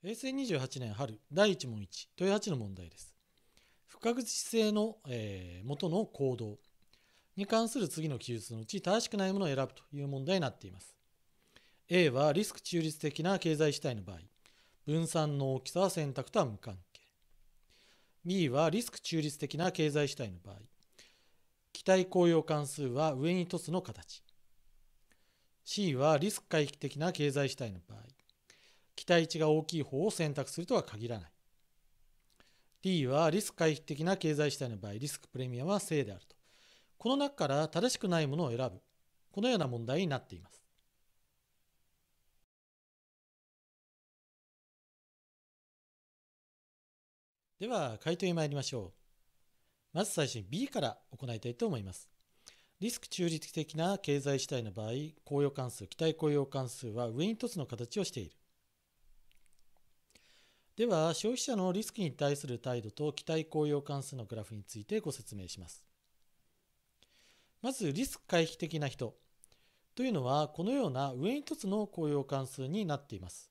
平成28年春第1問1豊八の問題です。不確実性の、えー、元の行動に関する次の記述のうち正しくないものを選ぶという問題になっています。A はリスク中立的な経済主体の場合分散の大きさは選択とは無関係 B はリスク中立的な経済主体の場合期待効用関数は上に凸の形 C はリスク回避的な経済主体の場合期待値が大きい方を選択するとは限らない。D はリスク回避的な経済主体の場合、リスクプレミアムは正であると。この中から正しくないものを選ぶ。このような問題になっています。では、回答に参りましょう。まず最初に B から行いたいと思います。リスク中立的な経済主体の場合、高用関数、期待高用関数は上に凸の形をしている。では消費者のリスクに対する態度と期待効用関数のグラフについてご説明しますまずリスク回避的な人というのはこのような上一つの効用関数になっています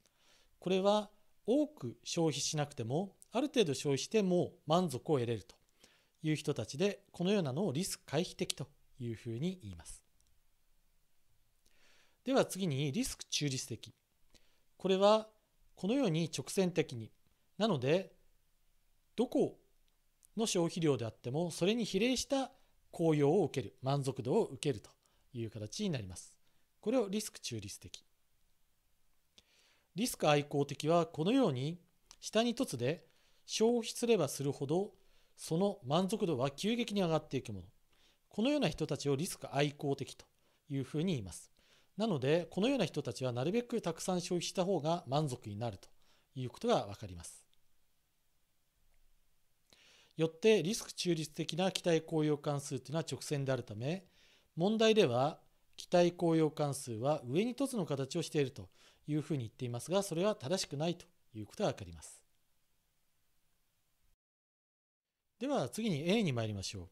これは多く消費しなくてもある程度消費しても満足を得れるという人たちでこのようなのをリスク回避的というふうに言いますでは次にリスク中立的これはこのように直線的になのでどこの消費量であってもそれに比例した効用を受ける満足度を受けるという形になります。これをリスク中立的。リスク愛好的はこのように下につで消費すればするほどその満足度は急激に上がっていくもの。このような人たちをリスク愛好的というふうに言います。なのでこのような人たちはなるべくたくさん消費した方が満足になるということがわかります。よってリスク中立的な期待公用関数というのは直線であるため問題では期待公用関数は上に凸の形をしているというふうに言っていますがそれは正しくないということがわかります。では次に A に参りましょう。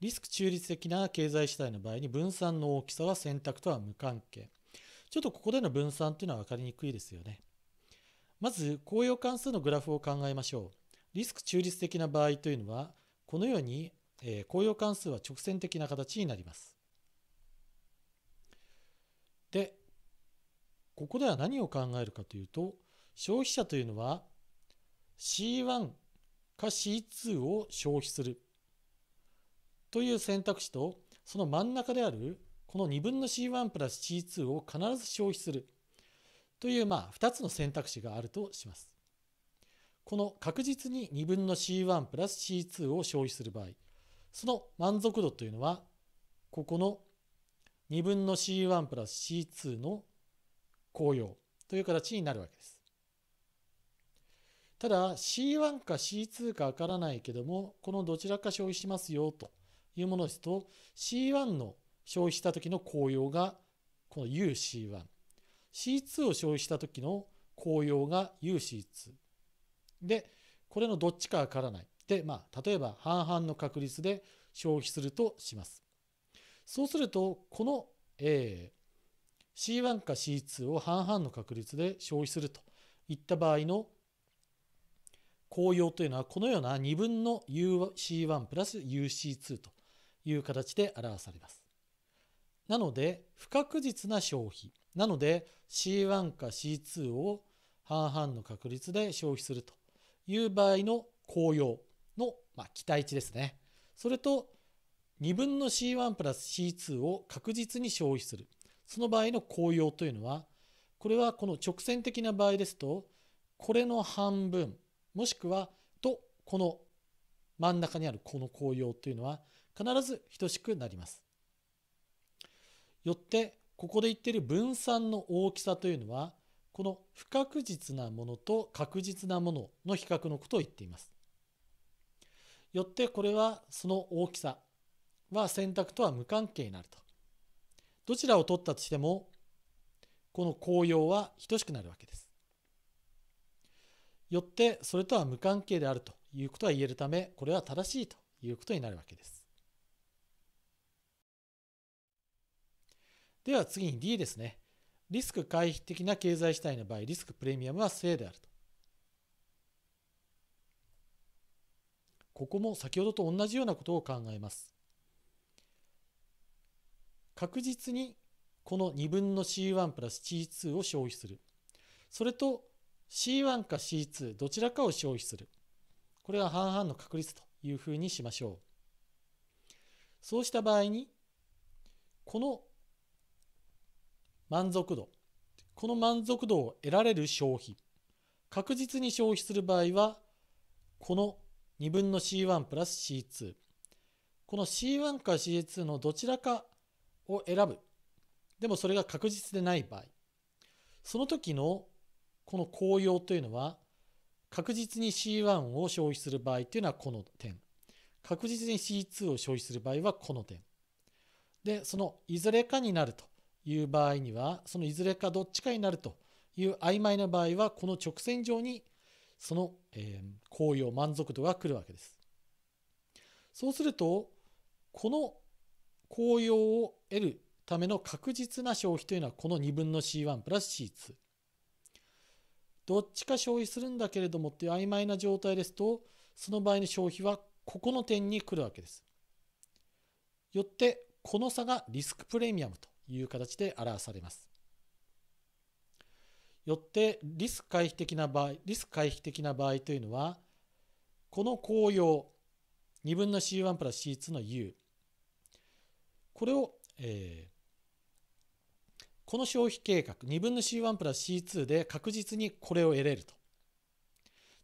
リスク中立的な経済主体の場合に分散の大きさは選択とは無関係。ちょっとここでの分散というのは分かりにくいですよね。まず、公用関数のグラフを考えましょう。リスク中立的な場合というのはこのように、え用関数は直線的な形になります。でここでは何を考えるかというと消費者というのは C1 か C2 を消費するという選択肢とその真ん中であるこの2分の C1 プラス C2 を必ず消費するというまあ2つの選択肢があるとします。この確実に2分の C1 プラス C2 を消費する場合、その満足度というのは、ここの2分の C1 プラス C2 の効用という形になるわけです。ただ C1 か C2 かわからないけども、このどちらか消費しますよというものですと、C1 の消費した時の効用がこの UC1、C2 を消費した時の効用が UC2。でこれのどっちかわからないでまあ例えば半々の確率で消費するとしますそうするとこの、えー、C1 か C2 を半々の確率で消費するといった場合の効用というのはこのような2分の UC1 プラス UC2 という形で表されます。なので不確実な消費なので C1 か C2 を半々の確率で消費するという場合の公用の、まあ、期待値ですね。それと2分の C1 プラス C2 を確実に消費する。その場合の紅用というのは、これはこの直線的な場合ですと、これの半分、もしくはとこの真ん中にあるこの紅用というのは必ず等しくなります。よって、ここで言っている分散の大きさというのは、この不確実なものと確実なものの比較のことを言っています。よってこれはその大きさは選択とは無関係になると。どちらを取ったとしてもこの効用は等しくなるわけです。よってそれとは無関係であるということは言えるためこれは正しいということになるわけです。では次に D ですね。リスク回避的な経済主体の場合、リスクプレミアムは正であると。ここも先ほどと同じようなことを考えます。確実にこの2分の C1 プラス C2 を消費する。それと C1 か C2 どちらかを消費する。これは半々の確率というふうにしましょう。そうした場合に、この満足度。この満足度を得られる消費。確実に消費する場合は、この2分の C1 プラス C2。この C1 か C2 のどちらかを選ぶ。でもそれが確実でない場合。その時のこの効用というのは、確実に C1 を消費する場合というのはこの点。確実に C2 を消費する場合はこの点。で、そのいずれかになると。いう場合にはそのいずれかどっちかになるという曖昧な場合はこの直線上にその、えー、行為満足度が来るわけです。そうするとこの効用を得るための確実な消費というのはこの2分の C1 プラス C2。どっちか消費するんだけれどもっていう曖昧な状態ですとその場合の消費はここの点に来るわけです。よってこの差がリスクプレミアムという形で表されます。よってリスク回避的な場合リスク回避的な場合というのはこの効用2分の C1 プラス C2 の U これを、えー、この消費計画2分の C1 プラス C2 で確実にこれを得れると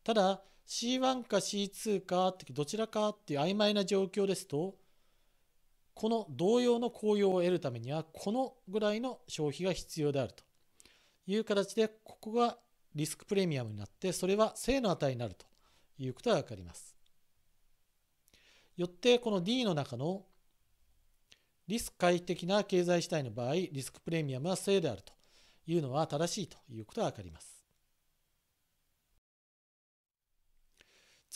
ただ C1 か C2 かどちらかっていう曖昧な状況ですとこの同様の効用を得るためには、このぐらいの消費が必要であるという形で、ここがリスクプレミアムになって、それは正の値になるということがわかります。よって、この D の中のリスク回避的な経済主体の場合、リスクプレミアムは正であるというのは正しいということがわかります。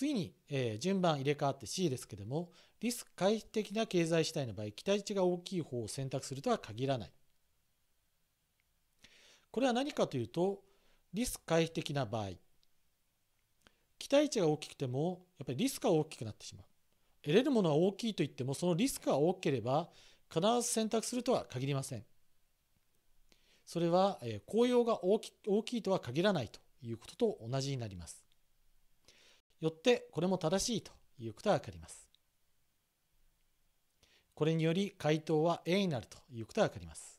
次に、えー、順番入れ替わって C ですけども、リスク回避的な経済主体の場合、期待値が大きい方を選択するとは限らない。これは何かというと、リスク回避的な場合、期待値が大きくても、やっぱりリスクが大きくなってしまう。得れるものは大きいといっても、そのリスクが大きければ、必ず選択するとは限りません。それは、えー、効用が大き大きいとは限らないということと同じになります。よってこれも正しいということがわかります。これにより回答は A になるということがわかります。